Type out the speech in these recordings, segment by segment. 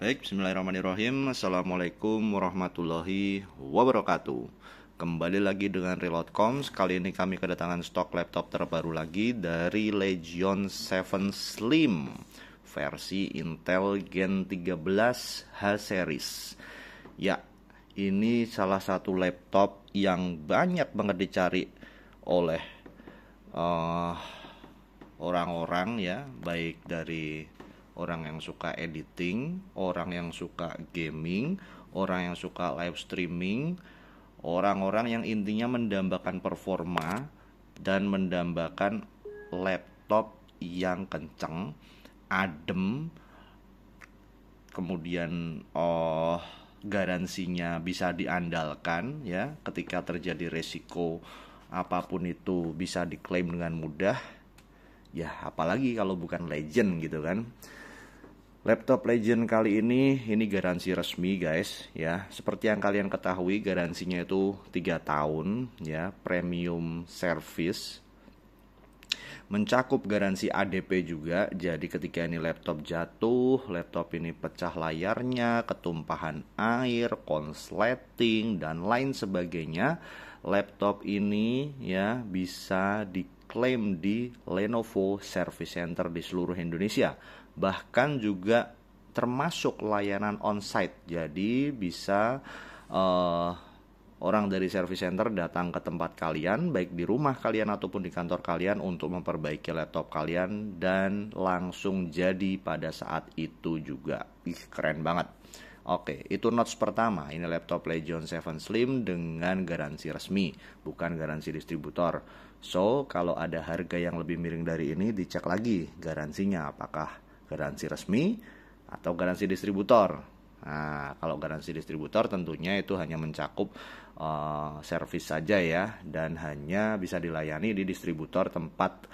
Baik, bismillahirrahmanirrahim. Assalamualaikum warahmatullahi wabarakatuh. Kembali lagi dengan Reload.com. Kali ini kami kedatangan stok laptop terbaru lagi dari Legion 7 Slim versi Intel Gen 13 H series. Ya, ini salah satu laptop yang banyak banget dicari oleh eh, orang-orang uh, orang -orang, ya, baik dari orang yang suka editing, orang yang suka gaming, orang yang suka live streaming, orang-orang yang intinya mendambakan performa dan mendambakan laptop yang kenceng, adem, kemudian oh garansinya bisa diandalkan ya ketika terjadi resiko apapun itu bisa diklaim dengan mudah ya apalagi kalau bukan legend gitu kan Laptop Legend kali ini ini garansi resmi guys ya. Seperti yang kalian ketahui garansinya itu 3 tahun ya, premium service. Mencakup garansi ADP juga. Jadi ketika ini laptop jatuh, laptop ini pecah layarnya, ketumpahan air, konsleting dan lain sebagainya, laptop ini ya bisa diklaim di Lenovo Service Center di seluruh Indonesia bahkan juga termasuk layanan onsite. Jadi bisa uh, orang dari service center datang ke tempat kalian baik di rumah kalian ataupun di kantor kalian untuk memperbaiki laptop kalian dan langsung jadi pada saat itu juga. Ih, keren banget. Oke, itu notes pertama. Ini laptop Legion 7 Slim dengan garansi resmi, bukan garansi distributor. So, kalau ada harga yang lebih miring dari ini, dicek lagi garansinya apakah garansi resmi atau garansi distributor. Nah, kalau garansi distributor tentunya itu hanya mencakup uh, servis saja ya dan hanya bisa dilayani di distributor tempat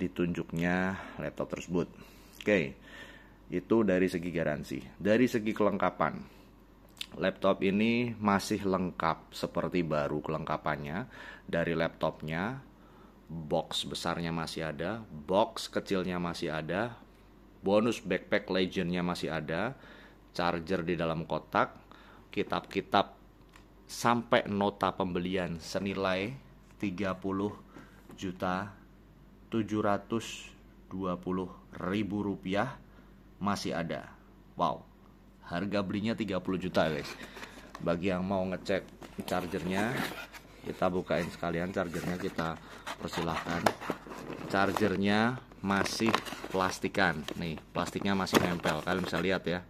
ditunjuknya laptop tersebut. Oke. Itu dari segi garansi. Dari segi kelengkapan, laptop ini masih lengkap seperti baru kelengkapannya dari laptopnya box besarnya masih ada box kecilnya masih ada bonus backpack legendnya masih ada, charger di dalam kotak, kitab-kitab sampai nota pembelian senilai 30 juta 720 ribu rupiah masih ada. Wow, harga belinya 30 juta guys. Bagi yang mau ngecek chargernya, kita bukain sekalian chargernya kita persilahkan chargernya masih plastikan nih plastiknya masih nempel kalian bisa lihat ya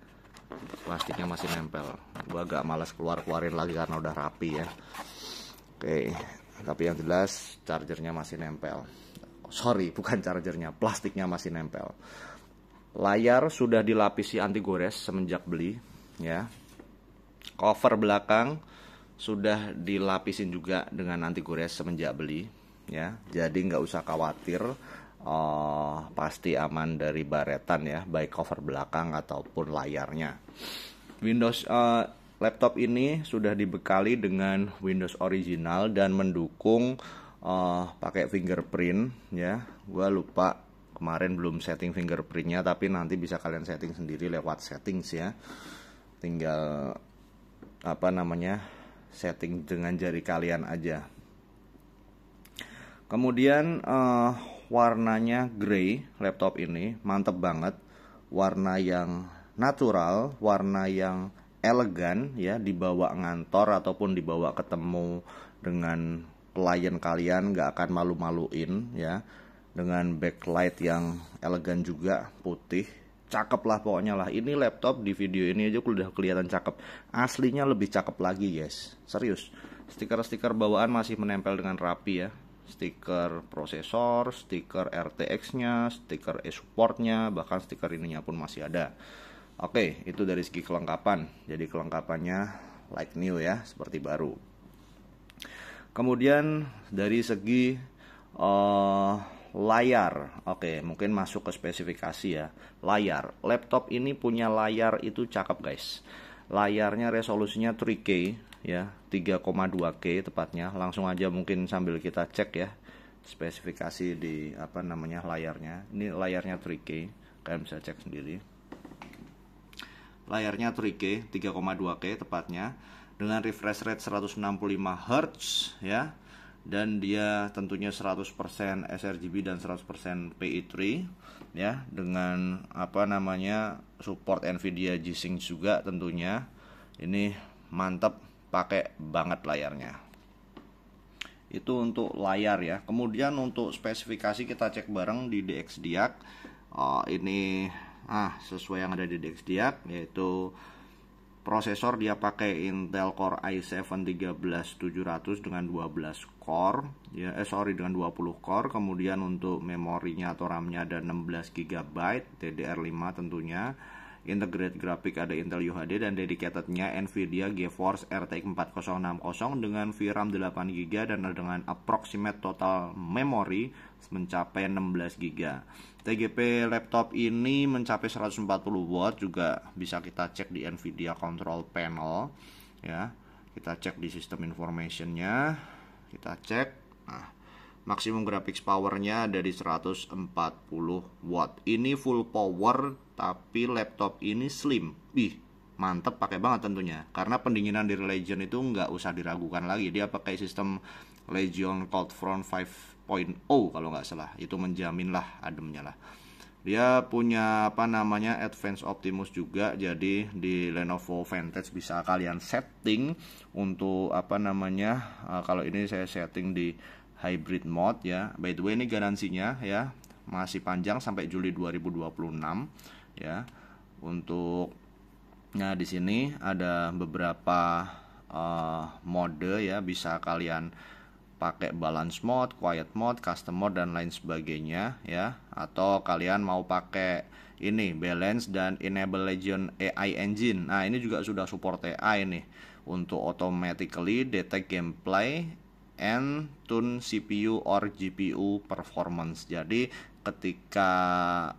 plastiknya masih nempel gua agak males keluar keluarin lagi karena udah rapi ya oke tapi yang jelas chargernya masih nempel sorry bukan chargernya plastiknya masih nempel layar sudah dilapisi anti gores semenjak beli ya cover belakang sudah dilapisin juga dengan anti gores semenjak beli ya jadi nggak usah khawatir uh, pasti aman dari baretan ya baik cover belakang ataupun layarnya Windows uh, laptop ini sudah dibekali dengan Windows original dan mendukung uh, pakai fingerprint ya gua lupa kemarin belum setting fingerprintnya tapi nanti bisa kalian setting sendiri lewat settings ya tinggal apa namanya setting dengan jari kalian aja Kemudian uh, warnanya grey laptop ini mantep banget, warna yang natural, warna yang elegan ya dibawa ngantor ataupun dibawa ketemu dengan klien kalian nggak akan malu-maluin ya dengan backlight yang elegan juga putih cakep lah pokoknya lah ini laptop di video ini aja udah kelihatan cakep aslinya lebih cakep lagi guys serius stiker-stiker bawaan masih menempel dengan rapi ya stiker prosesor, stiker RTX-nya, stiker e nya bahkan stiker ininya pun masih ada. Oke, itu dari segi kelengkapan. Jadi kelengkapannya like new ya, seperti baru. Kemudian dari segi uh, layar, oke mungkin masuk ke spesifikasi ya. Layar, laptop ini punya layar itu cakep guys. Layarnya resolusinya 3K ya, 3,2K tepatnya langsung aja mungkin sambil kita cek ya spesifikasi di apa namanya layarnya ini layarnya 3K kalian bisa cek sendiri layarnya 3K 3,2K tepatnya dengan refresh rate 165 Hz ya dan dia tentunya 100% sRGB dan 100% PI3 e ya dengan apa namanya support Nvidia G-Sync juga tentunya ini mantap pakai banget layarnya itu untuk layar ya kemudian untuk spesifikasi kita cek bareng di DXdiag Diak oh, ini ah sesuai yang ada di DXdiag yaitu prosesor dia pakai Intel Core i7 13700 dengan 12 core ya eh sorry dengan 20 core kemudian untuk memorinya atau RAM-nya ada 16 GB DDR5 tentunya integrated graphic ada Intel UHD dan dedicatednya Nvidia GeForce RTX 4060 dengan VRAM 8GB dan dengan approximate total memory mencapai 16GB. TGP laptop ini mencapai 140 watt juga bisa kita cek di Nvidia control panel ya. Kita cek di sistem informationnya, kita cek. Nah, maksimum graphics powernya dari 140 watt. Ini full power tapi laptop ini slim. Ih, mantep pakai banget tentunya. Karena pendinginan di Legion itu nggak usah diragukan lagi. Dia pakai sistem Legion Cold Front 5.0 kalau nggak salah. Itu menjamin lah ademnya lah. Dia punya apa namanya Advance Optimus juga. Jadi di Lenovo Vantage bisa kalian setting untuk apa namanya. Eh, kalau ini saya setting di hybrid mode ya. By the way ini garansinya ya masih panjang sampai Juli 2026 ya untuk nah di sini ada beberapa uh, mode ya bisa kalian pakai balance mode, quiet mode, custom mode dan lain sebagainya ya atau kalian mau pakai ini balance dan enable legend AI engine. Nah, ini juga sudah support AI nih untuk automatically detect gameplay and tune CPU or GPU performance. Jadi ketika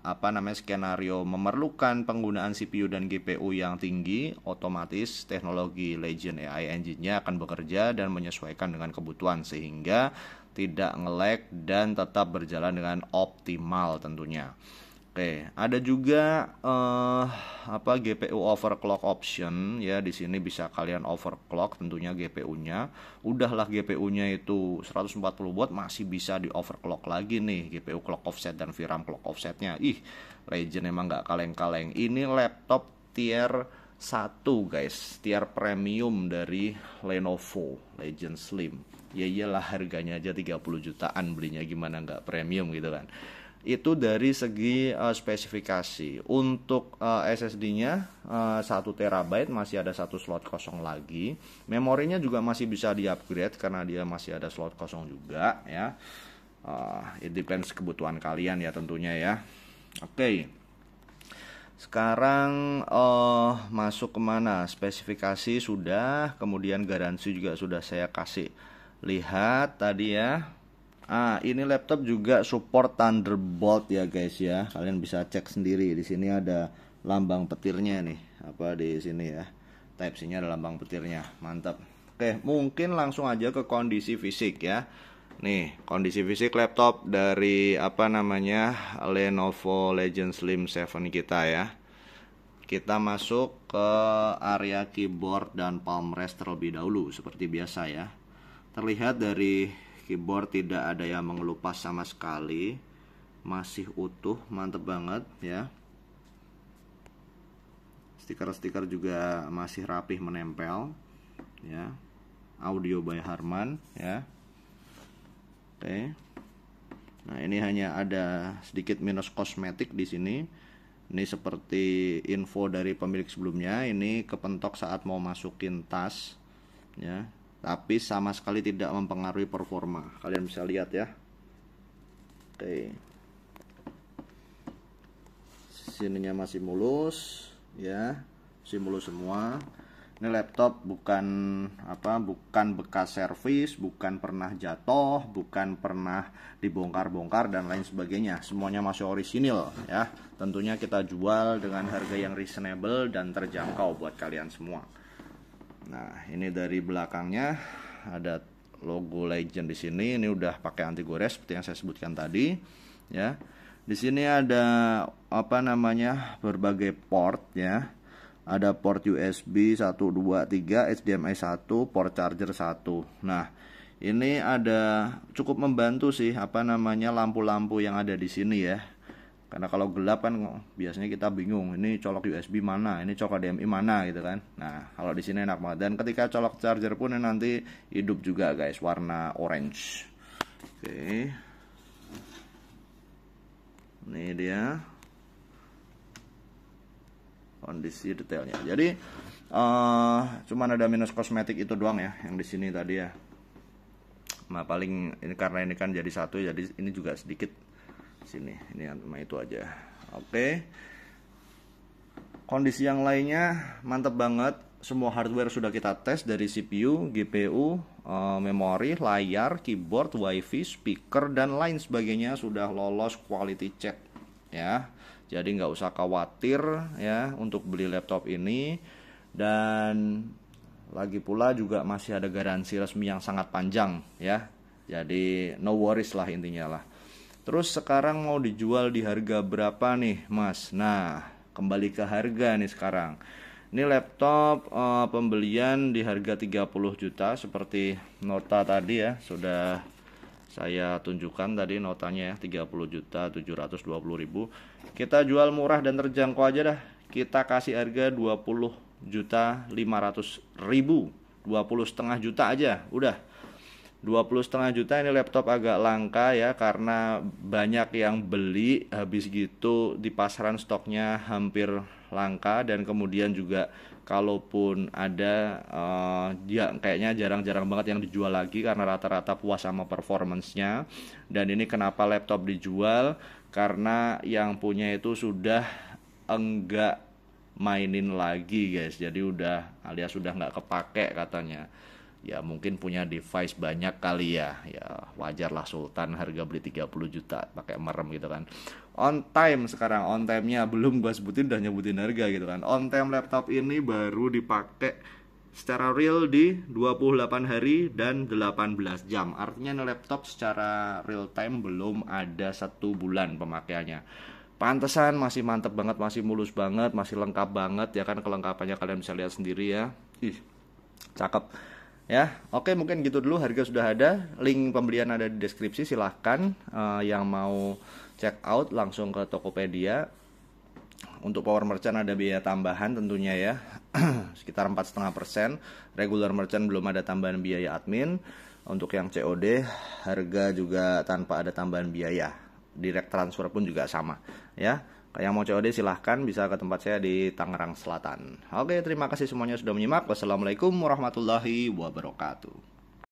apa namanya skenario memerlukan penggunaan CPU dan GPU yang tinggi, otomatis teknologi Legend AI engine-nya akan bekerja dan menyesuaikan dengan kebutuhan sehingga tidak ngelag dan tetap berjalan dengan optimal tentunya. Oke, ada juga uh, apa GPU overclock option ya di sini bisa kalian overclock tentunya GPU-nya. Udahlah GPU-nya itu 140 watt masih bisa di overclock lagi nih GPU clock offset dan VRAM clock offsetnya. Ih, legend emang nggak kaleng-kaleng. Ini laptop tier 1 guys, tier premium dari Lenovo Legend Slim. Ya iyalah harganya aja 30 jutaan belinya gimana nggak premium gitu kan itu dari segi uh, spesifikasi untuk uh, eh, SSD-nya uh, eh, 1 terabyte masih ada satu slot kosong lagi memorinya juga masih bisa di upgrade karena dia masih ada slot kosong juga ya uh, it depends kebutuhan kalian ya tentunya ya oke okay. Sekarang uh, masuk kemana? Spesifikasi sudah, kemudian garansi juga sudah saya kasih lihat tadi ya. Ah, ini laptop juga support Thunderbolt ya guys ya. Kalian bisa cek sendiri di sini ada lambang petirnya nih. Apa di sini ya? Type C-nya ada lambang petirnya. Mantap. Oke, mungkin langsung aja ke kondisi fisik ya. Nih, kondisi fisik laptop dari apa namanya? Lenovo Legion Slim 7 kita ya. Kita masuk ke area keyboard dan palm rest terlebih dahulu seperti biasa ya. Terlihat dari keyboard tidak ada yang mengelupas sama sekali masih utuh mantep banget ya stiker-stiker juga masih rapih menempel ya audio by Harman ya oke nah ini hanya ada sedikit minus kosmetik di sini ini seperti info dari pemilik sebelumnya ini kepentok saat mau masukin tas ya tapi sama sekali tidak mempengaruhi performa kalian bisa lihat ya oke sininya masih mulus ya masih mulus semua ini laptop bukan apa bukan bekas servis bukan pernah jatuh bukan pernah dibongkar-bongkar dan lain sebagainya semuanya masih orisinil ya tentunya kita jual dengan harga yang reasonable dan terjangkau buat kalian semua Nah, ini dari belakangnya ada logo Legend di sini. Ini udah pakai anti gores seperti yang saya sebutkan tadi, ya. Di sini ada apa namanya? berbagai port ya. Ada port USB 1 2 3, HDMI 1, port charger 1. Nah, ini ada cukup membantu sih apa namanya lampu-lampu yang ada di sini ya karena kalau gelap kan biasanya kita bingung ini colok USB mana ini colok HDMI mana gitu kan nah kalau di sini enak banget dan ketika colok charger pun nanti hidup juga guys warna orange oke ini dia kondisi detailnya jadi uh, cuman ada minus kosmetik itu doang ya yang di sini tadi ya nah paling ini karena ini kan jadi satu jadi ini juga sedikit sini ini cuma kan itu aja oke kondisi yang lainnya mantap banget semua hardware sudah kita tes dari CPU, GPU, eh, memori, layar, keyboard, wifi, speaker dan lain sebagainya sudah lolos quality check ya. Jadi nggak usah khawatir ya untuk beli laptop ini dan lagi pula juga masih ada garansi resmi yang sangat panjang ya. Jadi no worries lah intinya lah. Terus sekarang mau dijual di harga berapa nih, Mas? Nah, kembali ke harga nih sekarang. Ini laptop uh, pembelian di harga 30 juta seperti nota tadi ya, sudah saya tunjukkan tadi notanya ya 30 juta 720 ribu kita jual murah dan terjangkau aja dah kita kasih harga 20 juta 500 ribu 20 setengah juta aja udah 20 setengah juta ini laptop agak langka ya karena banyak yang beli habis gitu di pasaran stoknya hampir langka dan kemudian juga kalaupun ada uh, ya kayaknya jarang-jarang banget yang dijual lagi karena rata-rata puas sama performancenya dan ini kenapa laptop dijual karena yang punya itu sudah enggak mainin lagi guys jadi udah alias sudah enggak kepake katanya ya mungkin punya device banyak kali ya ya wajarlah Sultan harga beli 30 juta pakai merem gitu kan on time sekarang on time-nya belum gue sebutin udah nyebutin harga gitu kan on time laptop ini baru dipakai secara real di 28 hari dan 18 jam artinya laptop secara real time belum ada satu bulan pemakaiannya pantesan masih mantep banget masih mulus banget masih lengkap banget ya kan kelengkapannya kalian bisa lihat sendiri ya ih cakep Ya, oke mungkin gitu dulu harga sudah ada, link pembelian ada di deskripsi silahkan uh, yang mau check out langsung ke Tokopedia. Untuk power merchant ada biaya tambahan tentunya ya, sekitar 4,5%. Regular merchant belum ada tambahan biaya admin. Untuk yang COD harga juga tanpa ada tambahan biaya. Direct transfer pun juga sama ya. Yang mau COD silahkan bisa ke tempat saya di Tangerang Selatan. Oke, terima kasih semuanya sudah menyimak. Wassalamualaikum warahmatullahi wabarakatuh.